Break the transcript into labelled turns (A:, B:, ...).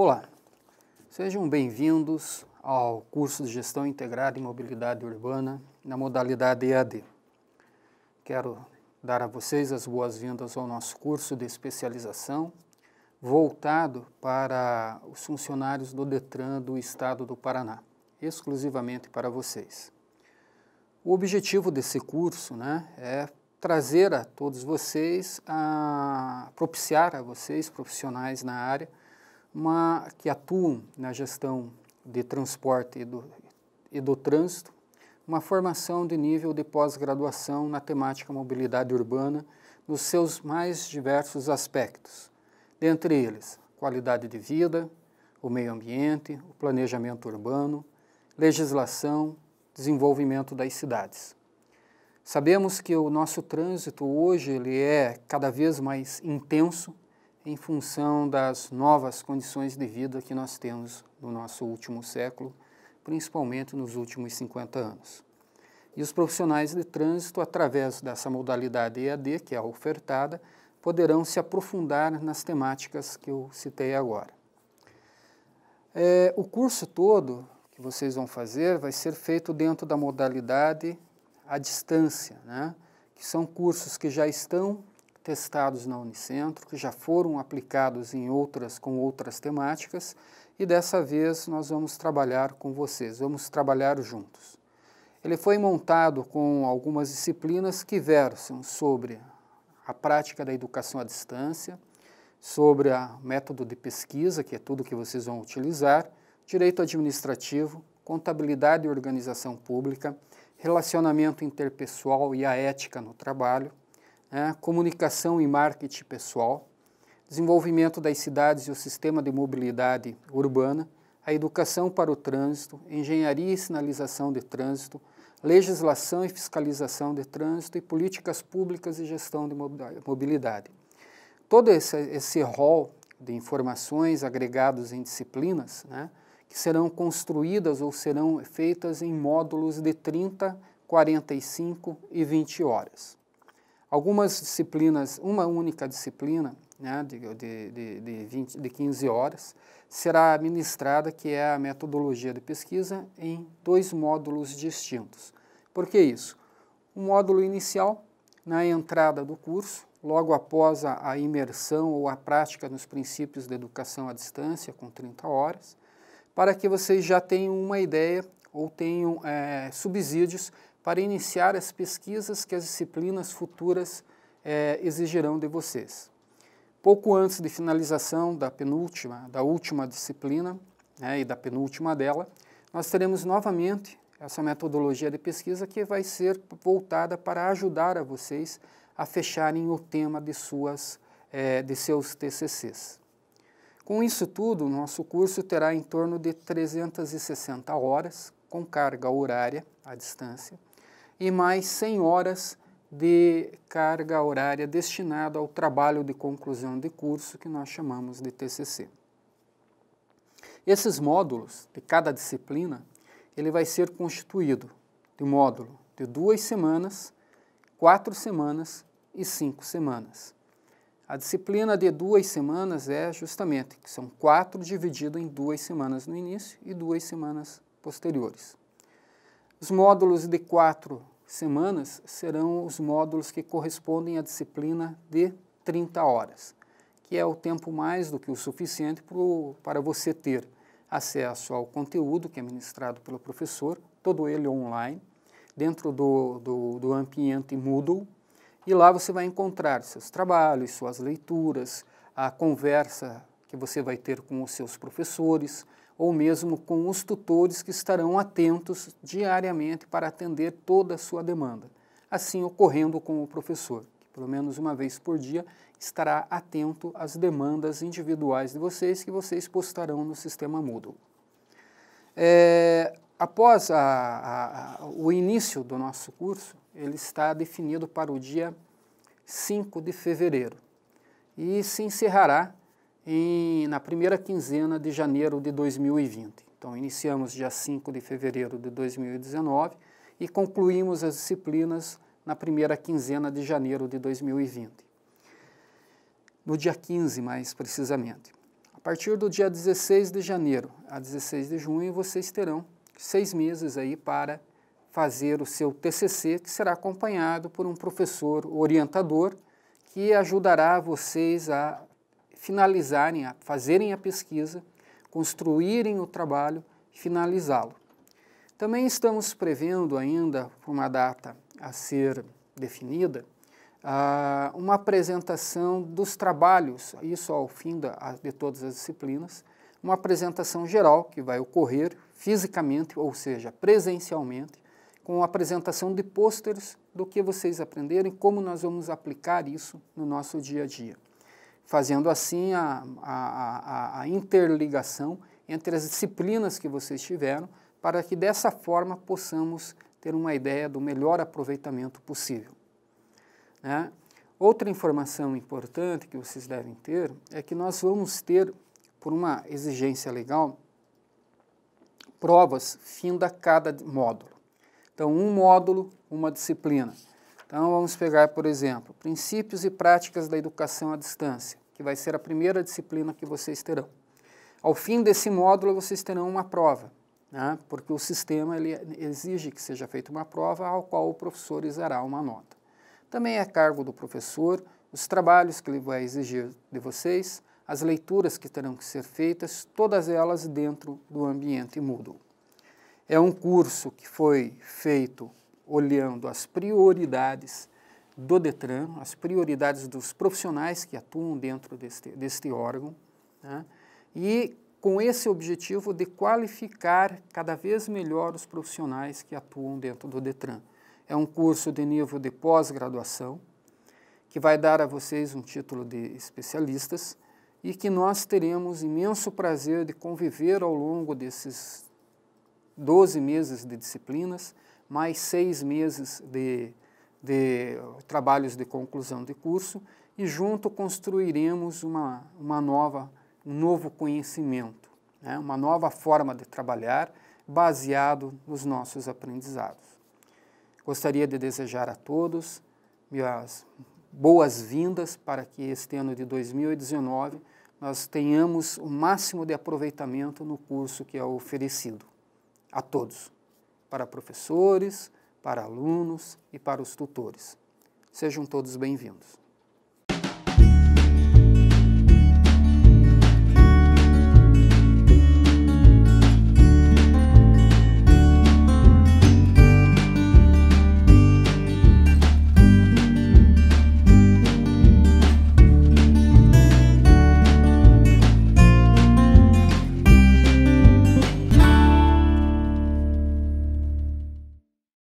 A: Olá, sejam bem-vindos ao curso de Gestão Integrada em Mobilidade Urbana na modalidade EAD. Quero dar a vocês as boas-vindas ao nosso curso de especialização voltado para os funcionários do Detran do Estado do Paraná, exclusivamente para vocês. O objetivo desse curso né, é trazer a todos vocês, a propiciar a vocês, profissionais na área, uma, que atuam na gestão de transporte e do, e do trânsito, uma formação de nível de pós-graduação na temática mobilidade urbana nos seus mais diversos aspectos, dentre eles qualidade de vida, o meio ambiente, o planejamento urbano, legislação, desenvolvimento das cidades. Sabemos que o nosso trânsito hoje ele é cada vez mais intenso, em função das novas condições de vida que nós temos no nosso último século, principalmente nos últimos 50 anos. E os profissionais de trânsito, através dessa modalidade EAD, que é ofertada, poderão se aprofundar nas temáticas que eu citei agora. É, o curso todo que vocês vão fazer vai ser feito dentro da modalidade à distância, né? que são cursos que já estão testados na Unicentro, que já foram aplicados em outras com outras temáticas, e dessa vez nós vamos trabalhar com vocês, vamos trabalhar juntos. Ele foi montado com algumas disciplinas que versam sobre a prática da educação à distância, sobre o método de pesquisa, que é tudo que vocês vão utilizar, direito administrativo, contabilidade e organização pública, relacionamento interpessoal e a ética no trabalho, né, comunicação e marketing pessoal, desenvolvimento das cidades e o sistema de mobilidade urbana, a educação para o trânsito, engenharia e sinalização de trânsito, legislação e fiscalização de trânsito e políticas públicas e gestão de mobilidade. Todo esse, esse rol de informações agregados em disciplinas, né, que serão construídas ou serão feitas em módulos de 30, 45 e 20 horas. Algumas disciplinas, uma única disciplina, né, de, de, de, 20, de 15 horas, será ministrada, que é a metodologia de pesquisa, em dois módulos distintos. Por que isso? Um módulo inicial, na entrada do curso, logo após a, a imersão ou a prática nos princípios da educação à distância, com 30 horas, para que vocês já tenham uma ideia ou tenham é, subsídios para iniciar as pesquisas que as disciplinas futuras é, exigirão de vocês. Pouco antes de finalização da penúltima, da última disciplina né, e da penúltima dela, nós teremos novamente essa metodologia de pesquisa que vai ser voltada para ajudar a vocês a fecharem o tema de, suas, é, de seus TCCs. Com isso tudo, nosso curso terá em torno de 360 horas, com carga horária à distância, e mais 100 horas de carga horária destinada ao trabalho de conclusão de curso, que nós chamamos de TCC. Esses módulos de cada disciplina, ele vai ser constituído de módulo de duas semanas, quatro semanas e cinco semanas. A disciplina de duas semanas é justamente que são quatro dividido em duas semanas no início e duas semanas posteriores. Os módulos de quatro semanas serão os módulos que correspondem à disciplina de 30 horas, que é o tempo mais do que o suficiente pro, para você ter acesso ao conteúdo que é ministrado pelo professor, todo ele online, dentro do, do, do ambiente Moodle, e lá você vai encontrar seus trabalhos, suas leituras, a conversa que você vai ter com os seus professores, ou mesmo com os tutores que estarão atentos diariamente para atender toda a sua demanda, assim ocorrendo com o professor, que pelo menos uma vez por dia estará atento às demandas individuais de vocês que vocês postarão no sistema Moodle. É, após a, a, o início do nosso curso, ele está definido para o dia 5 de fevereiro e se encerrará em, na primeira quinzena de janeiro de 2020. Então, iniciamos dia 5 de fevereiro de 2019 e concluímos as disciplinas na primeira quinzena de janeiro de 2020. No dia 15, mais precisamente. A partir do dia 16 de janeiro a 16 de junho, vocês terão seis meses aí para fazer o seu TCC, que será acompanhado por um professor orientador que ajudará vocês a finalizarem, a, fazerem a pesquisa, construírem o trabalho, finalizá-lo. Também estamos prevendo ainda, por uma data a ser definida, uma apresentação dos trabalhos, isso ao fim de todas as disciplinas, uma apresentação geral que vai ocorrer fisicamente, ou seja, presencialmente, com a apresentação de pôsteres do que vocês aprenderem, como nós vamos aplicar isso no nosso dia a dia fazendo assim a, a, a, a interligação entre as disciplinas que vocês tiveram, para que dessa forma possamos ter uma ideia do melhor aproveitamento possível. Né? Outra informação importante que vocês devem ter é que nós vamos ter, por uma exigência legal, provas fim da cada módulo. Então, um módulo, uma disciplina. Então vamos pegar, por exemplo, princípios e práticas da educação à distância, que vai ser a primeira disciplina que vocês terão. Ao fim desse módulo, vocês terão uma prova, né? porque o sistema ele exige que seja feita uma prova ao qual o professor exará uma nota. Também é cargo do professor os trabalhos que ele vai exigir de vocês, as leituras que terão que ser feitas, todas elas dentro do ambiente Moodle. É um curso que foi feito olhando as prioridades do DETRAN, as prioridades dos profissionais que atuam dentro deste, deste órgão, né? e com esse objetivo de qualificar cada vez melhor os profissionais que atuam dentro do DETRAN. É um curso de nível de pós-graduação, que vai dar a vocês um título de especialistas e que nós teremos imenso prazer de conviver ao longo desses 12 meses de disciplinas, mais seis meses de, de trabalhos de conclusão de curso e junto construiremos uma, uma nova, um novo conhecimento, né? uma nova forma de trabalhar baseado nos nossos aprendizados. Gostaria de desejar a todos minhas boas-vindas para que este ano de 2019 nós tenhamos o máximo de aproveitamento no curso que é oferecido a todos para professores, para alunos e para os tutores. Sejam todos bem-vindos.